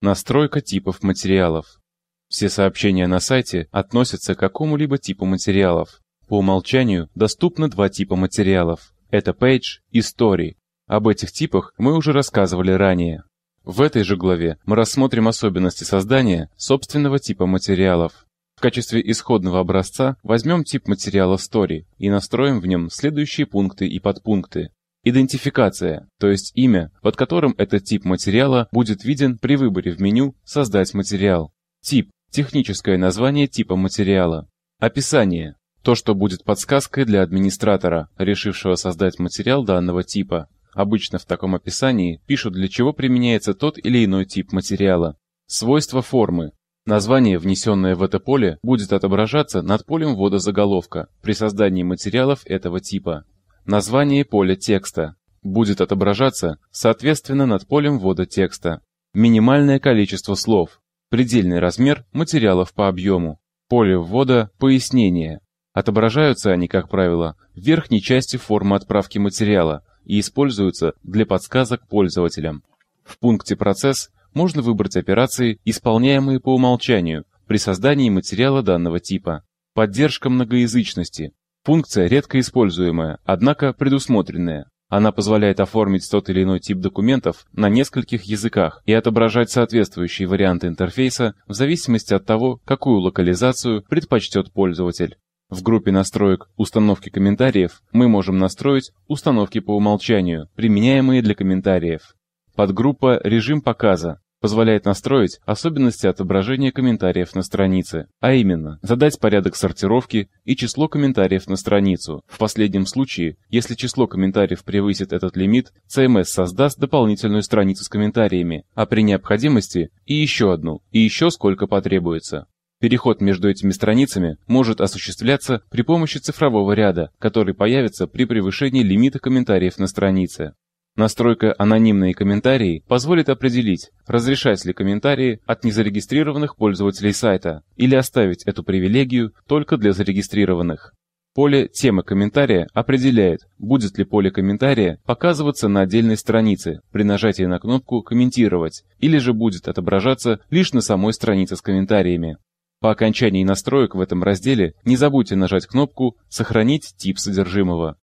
Настройка типов материалов. Все сообщения на сайте относятся к какому-либо типу материалов. По умолчанию доступно два типа материалов. Это Page и Story. Об этих типах мы уже рассказывали ранее. В этой же главе мы рассмотрим особенности создания собственного типа материалов. В качестве исходного образца возьмем тип материала Story и настроим в нем следующие пункты и подпункты. Идентификация, то есть имя, под которым этот тип материала будет виден при выборе в меню «Создать материал». Тип – техническое название типа материала. Описание – то, что будет подсказкой для администратора, решившего создать материал данного типа. Обычно в таком описании пишут, для чего применяется тот или иной тип материала. Свойства формы. Название, внесенное в это поле, будет отображаться над полем ввода заголовка при создании материалов этого типа. Название поля текста будет отображаться соответственно над полем ввода текста. Минимальное количество слов, предельный размер материалов по объему, поле ввода пояснение. Отображаются они, как правило, в верхней части формы отправки материала и используются для подсказок пользователям. В пункте «Процесс» можно выбрать операции, исполняемые по умолчанию при создании материала данного типа. Поддержка многоязычности. Функция редко используемая, однако предусмотренная. Она позволяет оформить тот или иной тип документов на нескольких языках и отображать соответствующие варианты интерфейса в зависимости от того, какую локализацию предпочтет пользователь. В группе настроек «Установки комментариев» мы можем настроить установки по умолчанию, применяемые для комментариев. Подгруппа «Режим показа» позволяет настроить особенности отображения комментариев на странице, а именно задать порядок сортировки и число комментариев на страницу. В последнем случае, если число комментариев превысит этот лимит, CMS создаст дополнительную страницу с комментариями, а при необходимости и еще одну, и еще сколько потребуется. Переход между этими страницами может осуществляться при помощи цифрового ряда, который появится при превышении лимита комментариев на странице. Настройка «Анонимные комментарии» позволит определить, разрешать ли комментарии от незарегистрированных пользователей сайта или оставить эту привилегию только для зарегистрированных. Поле «Тема комментария» определяет, будет ли поле комментария показываться на отдельной странице при нажатии на кнопку «Комментировать» или же будет отображаться лишь на самой странице с комментариями. По окончании настроек в этом разделе не забудьте нажать кнопку «Сохранить тип содержимого».